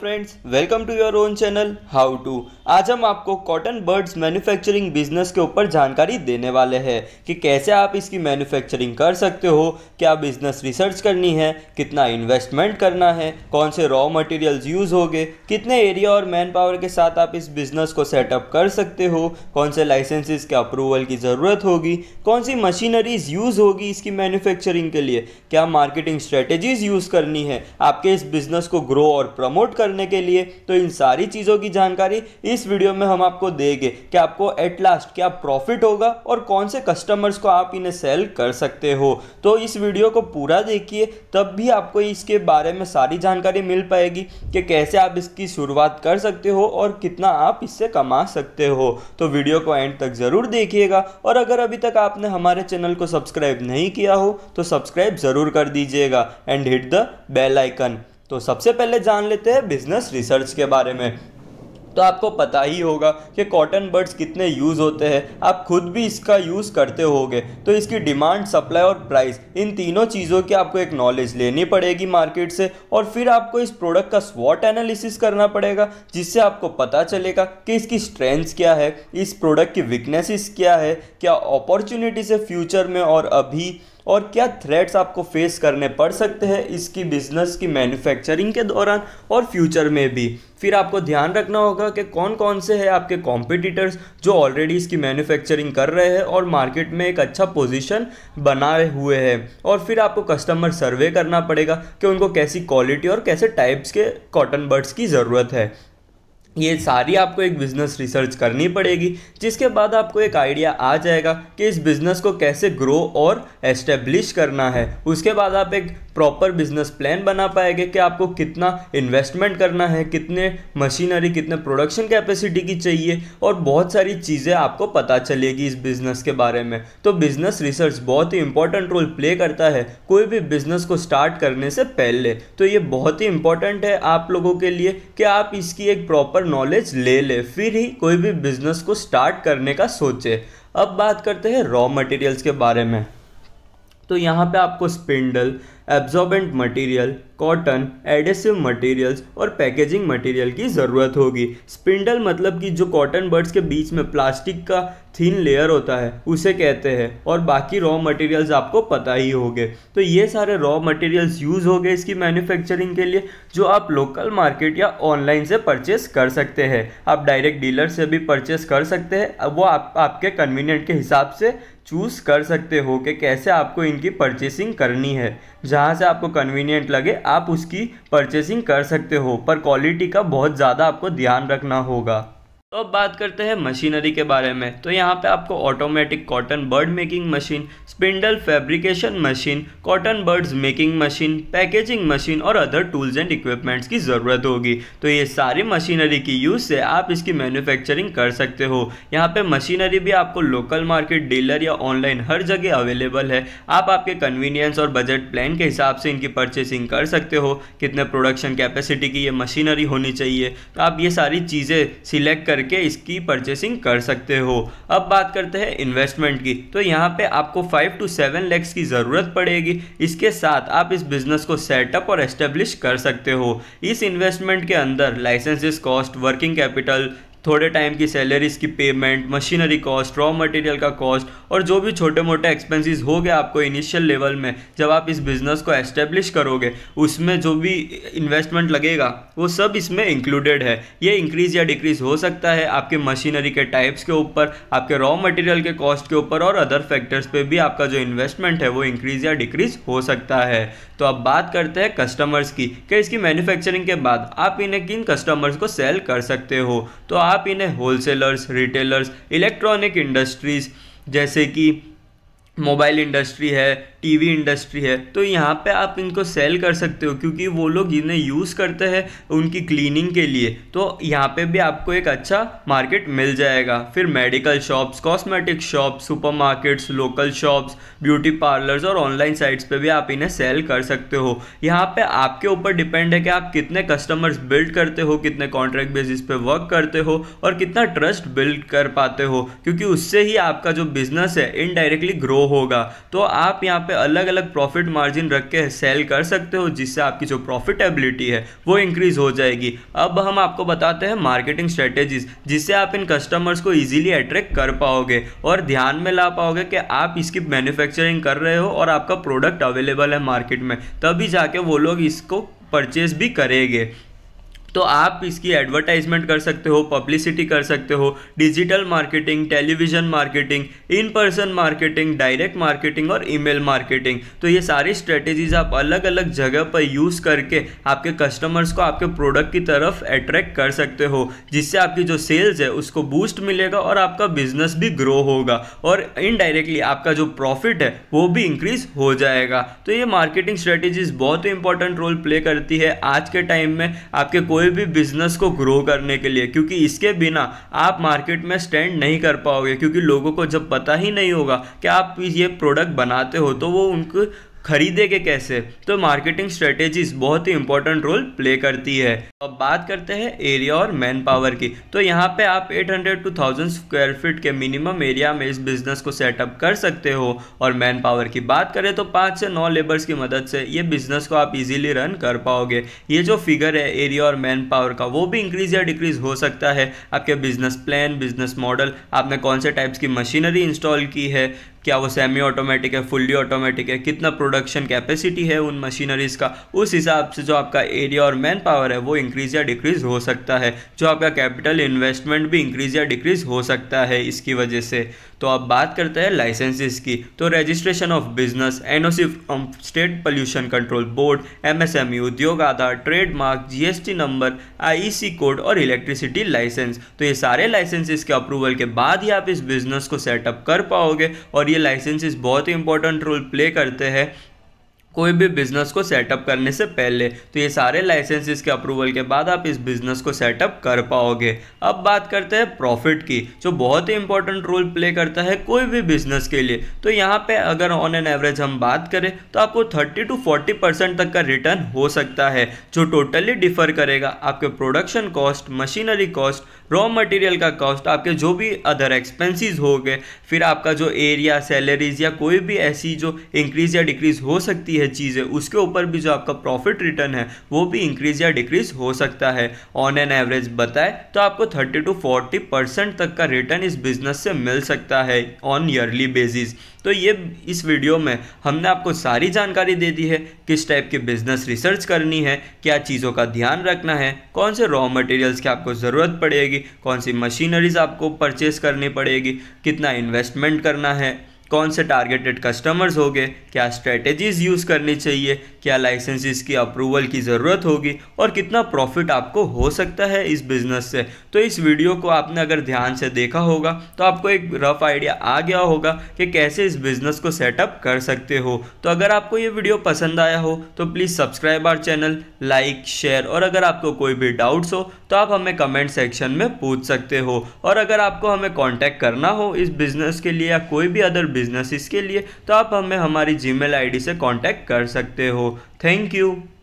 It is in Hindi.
friends welcome to your own channel how to आज हम आपको कॉटन बर्ड्स मैन्युफैक्चरिंग बिजनेस के ऊपर जानकारी देने वाले हैं कि कैसे आप इसकी मैन्युफैक्चरिंग कर सकते हो क्या बिजनेस रिसर्च करनी है कितना इन्वेस्टमेंट करना है कौन से रॉ मटेरियल्स यूज़ होंगे कितने एरिया और मैन पावर के साथ आप इस बिज़नेस को सेटअप कर सकते हो कौन से लाइसेंसिस के अप्रूवल की ज़रूरत होगी कौन सी मशीनरीज यूज़ होगी इसकी मैन्युफैक्चरिंग के लिए क्या मार्केटिंग स्ट्रेटेजीज यूज़ करनी है आपके इस बिज़नेस को ग्रो और प्रमोट करने के लिए तो इन सारी चीज़ों की जानकारी इस वीडियो में हम आपको देंगे कि आपको एट लास्ट क्या प्रॉफिट होगा और कौन से कस्टमर्स को आप इन्हें सेल कर सकते हो तो इस वीडियो को पूरा देखिए तब भी आपको इसके बारे में सारी जानकारी मिल पाएगी कि कैसे आप इसकी शुरुआत कर सकते हो और कितना आप इससे कमा सकते हो तो वीडियो को एंड तक ज़रूर देखिएगा और अगर अभी तक आपने हमारे चैनल को सब्सक्राइब नहीं किया हो तो सब्सक्राइब ज़रूर कर दीजिएगा and hit the bell icon तो सबसे पहले जान लेते हैं बिजनेस रिसर्च के बारे में तो आपको पता ही होगा कि कॉटन बर्ड्स कितने यूज़ होते हैं आप खुद भी इसका यूज़ करते होगे तो इसकी डिमांड सप्लाई और प्राइस इन तीनों चीज़ों की आपको एक नॉलेज लेनी पड़ेगी मार्केट से और फिर आपको इस प्रोडक्ट का स्वॉट एनालिसिस करना पड़ेगा जिससे आपको पता चलेगा कि इसकी स्ट्रेंथ्स क्या है इस प्रोडक्ट की वीकनेसेस क्या है क्या अपॉर्चुनिटीज़ है फ्यूचर में और अभी और क्या थ्रेट्स आपको फेस करने पड़ सकते हैं इसकी बिजनेस की मैन्युफैक्चरिंग के दौरान और फ्यूचर में भी फिर आपको ध्यान रखना होगा कि कौन कौन से हैं आपके कॉम्पिटिटर्स जो ऑलरेडी इसकी मैन्युफैक्चरिंग कर रहे हैं और मार्केट में एक अच्छा पोजीशन बनाए हुए हैं और फिर आपको कस्टमर सर्वे करना पड़ेगा कि उनको कैसी क्वालिटी और कैसे टाइप्स के कॉटन बर्ड्स की ज़रूरत है ये सारी आपको एक बिज़नेस रिसर्च करनी पड़ेगी जिसके बाद आपको एक आइडिया आ जाएगा कि इस बिज़नेस को कैसे ग्रो और एस्टेब्लिश करना है उसके बाद आप एक प्रॉपर बिज़नेस प्लान बना पाएंगे कि आपको कितना इन्वेस्टमेंट करना है कितने मशीनरी कितने प्रोडक्शन कैपेसिटी की चाहिए और बहुत सारी चीज़ें आपको पता चलेगी इस बिज़नेस के बारे में तो बिज़नेस रिसर्च बहुत ही इंपॉर्टेंट रोल प्ले करता है कोई भी बिज़नेस को स्टार्ट करने से पहले तो ये बहुत ही इंपॉर्टेंट है आप लोगों के लिए कि आप इसकी एक प्रॉपर प्रॉपर नॉलेज ले ले फिर ही कोई भी बिजनेस को स्टार्ट करने का सोचे अब बात करते हैं रॉ मटेरियल्स के बारे में तो यहाँ पे आपको spindle absorbent material cotton adhesive materials और पैकेजिंग मटेरियल की ज़रूरत होगी स्पिंडल मतलब कि जो कॉटन बर्ड्स के बीच में प्लास्टिक का थिन लेयर होता है उसे कहते हैं और बाकी रॉ मटेरियल्स आपको पता ही होंगे तो ये सारे रॉ मटेरियल्स यूज़ हो गए इसकी मैन्युफैक्चरिंग के लिए जो आप लोकल मार्केट या ऑनलाइन से परचेस कर सकते हैं आप डायरेक्ट डीलर से भी परचेस कर सकते हैं वो आप आपके कन्वीनियंट के हिसाब से चूज़ कर सकते हो कि कैसे आपको इनकी परचेसिंग करनी है जहाँ जहाँ से आपको कन्वीनियंट लगे आप उसकी परचेसिंग कर सकते हो पर क्वालिटी का बहुत ज़्यादा आपको ध्यान रखना होगा तो अब बात करते हैं मशीनरी के बारे में तो यहाँ पे आपको automatic cotton bud making machine spindle fabrication machine cotton buds making machine packaging machine और अदर टूल्स एंड इक्विपमेंट्स की ज़रूरत होगी तो ये सारी मशीनरी की यूज़ से आप इसकी मैन्युफैक्चरिंग कर सकते हो यहाँ पे मशीनरी भी आपको लोकल मार्केट डीलर या ऑनलाइन हर जगह अवेलेबल है आप आपके कन्वीनियंस और बजट प्लान के हिसाब से इनकी परचेसिंग कर सकते हो कितने प्रोडक्शन कैपेसिटी की ये मशीनरी होनी चाहिए तो आप ये सारी चीज़ें सिलेक्ट कर करके इसकी परचेसिंग कर सकते हो अब बात करते हैं इन्वेस्टमेंट की तो यहाँ पे आपको फाइव टू सेवन लैक्स की ज़रूरत पड़ेगी इसके साथ आप इस बिज़नेस को सेटअप और एस्टेब्लिश कर सकते हो इस इन्वेस्टमेंट के अंदर लाइसेंसिस कॉस्ट वर्किंग कैपिटल थोड़े टाइम की सैलरीज की payment machinery cost raw material का कॉस्ट और जो भी छोटे मोटे एक्सपेंसेस हो गए आपको इनिशियल लेवल में जब आप इस बिज़नेस को एस्टेब्लिश करोगे उसमें जो भी इन्वेस्टमेंट लगेगा वो सब इसमें इंक्लूडेड है ये इंक्रीज़ या डिक्रीज़ हो सकता है आपके मशीनरी के टाइप्स के ऊपर आपके रॉ मटेरियल के कॉस्ट के ऊपर और अदर फैक्टर्स पर भी आपका जो इन्वेस्टमेंट है वो इंक्रीज़ या डिक्रीज़ हो सकता है तो अब बात करते हैं कस्टमर्स की कि इसकी मैन्युफैक्चरिंग के बाद आप इन्हें किन कस्टमर्स को सेल कर सकते हो तो आप इन्हें होलसेलर्स रिटेलर्स इलेक्ट्रॉनिक इंडस्ट्रीज़ जैसे कि मोबाइल इंडस्ट्री है टीवी इंडस्ट्री है तो यहाँ पे आप इनको सेल कर सकते हो क्योंकि वो लोग इन्हें यूज़ करते हैं उनकी क्लीनिंग के लिए तो यहाँ पे भी आपको एक अच्छा मार्केट मिल जाएगा फिर medical shops cosmetic shops supermarkets local shops beauty parlours और ऑनलाइन साइट्स पे भी आप इन्हें सेल कर सकते हो यहाँ पर आपके ऊपर डिपेंड है कि आप कितने कस्टमर्स बिल्ड करते हो कितने कॉन्ट्रैक्ट बेसिस पे वर्क करते हो और कितना ट्रस्ट बिल्ड कर पाते हो क्योंकि उससे ही आपका जो बिजनेस है इनडायरेक्टली ग्रो होगा तो आप यहाँ पे अलग अलग प्रॉफिट मार्जिन रख के सेल कर सकते हो जिससे आपकी जो प्रॉफिटेबिलिटी है वो इंक्रीज़ हो जाएगी अब हम आपको बताते हैं मार्केटिंग स्ट्रेटेजीज जिससे आप इन कस्टमर्स को ईजिली अट्रैक्ट कर पाओगे और ध्यान में ला पाओगे कि आप इसकी मैन्युफैक्चरिंग कर रहे हो और आपका प्रोडक्ट अवेलेबल है मार्केट में तभी जाके वो लोग इसको परचेज भी करेंगे तो आप इसकी एडवर्टाइजमेंट कर सकते हो पब्लिसिटी कर सकते हो digital marketing television marketing in person marketing direct marketing और ईमेल मार्केटिंग तो ये सारी स्ट्रेटेजीज आप अलग अलग जगह पर यूज़ करके आपके कस्टमर्स को आपके प्रोडक्ट की तरफ अट्रैक्ट कर सकते हो जिससे आपकी जो सेल्स है उसको बूस्ट मिलेगा और आपका बिजनेस भी ग्रो होगा और इनडायरेक्टली आपका जो प्रॉफिट है वो भी इंक्रीज हो जाएगा तो ये मार्केटिंग स्ट्रेटेजीज बहुत ही इंपॉर्टेंट रोल प्ले करती है आज के टाइम में आपके कोई कोई भी बिजनेस को ग्रो करने के लिए क्योंकि इसके बिना आप मार्केट में स्टैंड नहीं कर पाओगे क्योंकि लोगों को जब पता ही नहीं होगा कि आप ये प्रोडक्ट बनाते हो तो वो उनको खरीदेंगे कैसे तो मार्केटिंग स्ट्रेटेजीज बहुत ही इंपॉर्टेंट रोल प्ले करती है अब बात करते हैं एरिया और मैन पावर की तो यहाँ पे आप 800 टू थाउजेंड स्क्वायर फीट के मिनिमम एरिया में इस बिज़नेस को सेटअप कर सकते हो और मैन पावर की बात करें तो पाँच से नौ लेबर्स की मदद से ये बिज़नेस को आप इजीली रन कर पाओगे ये जो फिगर है एरिया और मैन पावर का वो भी इंक्रीज या डिक्रीज हो सकता है आपके बिज़नेस प्लान बिज़नेस मॉडल आपने कौन से टाइप्स की मशीनरी इंस्टॉल की है क्या वो सेमी ऑटोमेटिक है फुल्ली ऑटोमेटिक है कितना प्रोडक्शन कैपेसिटी है उन मशीनरीज का उस हिसाब से जो आपका एरिया और मैन पावर है वो इंक्रीज या डिक्रीज हो सकता है जो आपका कैपिटल इन्वेस्टमेंट भी इंक्रीज या डिक्रीज हो सकता है इसकी वजह से तो अब बात करते हैं लाइसेंसेस की तो registration of business NOC from state pollution control board MSME Udyog Aadhaar trademark GST number C code और इलेक्ट्रिसिटी लाइसेंस तो ये सारे लाइसेंसेस के अप्रूवल के बाद ही आप इस बिजनेस को सेटअप कर पाओगे और ये लाइसेंसेस बहुत ही इंपॉर्टेंट रोल प्ले करते हैं कोई भी बिजनेस को सेटअप करने से पहले तो ये सारे लाइसेंसेस के अप्रूवल के बाद आप इस बिजनेस को सेटअप कर पाओगे अब बात करते हैं प्रॉफिट की जो बहुत ही इंपॉर्टेंट रोल प्ले करता है कोई भी बिजनेस के लिए तो यहाँ पे अगर ऑन एन एवरेज हम बात करें तो आपको थर्टी टू फोर्टी परसेंट तक का रिटर्न हो सकता है जो टोटली डिफर करेगा आपके production cost machinery cost raw material का कॉस्ट आपके जो भी अदर एक्सपेंसेस हो गए फिर आपका जो एरिया सैलरीज या कोई भी ऐसी जो इंक्रीज या डिक्रीज हो सकती है चीज़ है उसके ऊपर भी जो आपका प्रॉफिट रिटर्न है वो भी इंक्रीज या डिक्रीज हो सकता है ऑन एन एवरेज बताए तो आपको थर्टी टू फोर्टी परसेंट तक का रिटर्न इस बिजनेस से मिल सकता है ऑन ईयरली बेसिस तो ये इस वीडियो में हमने आपको सारी जानकारी दे दी है किस टाइप की बिजनेस रिसर्च करनी है क्या चीज़ों का ध्यान रखना है कौन से रॉ मटेरियल्स की आपको ज़रूरत पड़ेगी कौन सी मशीनरीज आपको परचेस करनी पड़ेगी कितना इन्वेस्टमेंट करना है कौन से टारगेटेड कस्टमर्स होंगे क्या स्ट्रेटजीज़ यूज़ करनी चाहिए क्या लाइसेंसेस की अप्रूवल की ज़रूरत होगी और कितना प्रॉफिट आपको हो सकता है इस बिज़नेस से तो इस वीडियो को आपने अगर ध्यान से देखा होगा तो आपको एक रफ़ आइडिया आ गया होगा कि कैसे इस बिज़नेस को सेटअप कर सकते हो तो अगर आपको ये वीडियो पसंद आया हो तो please subscribe our channel like share और अगर आपको कोई भी डाउट्स हो तो आप हमें कमेंट सेक्शन में पूछ सकते हो और अगर आपको हमें कांटेक्ट करना हो इस बिज़नेस के लिए या कोई भी अदर बिजनेस के लिए तो आप हमें हमारी जी मेल से कांटेक्ट कर सकते हो थैंक यू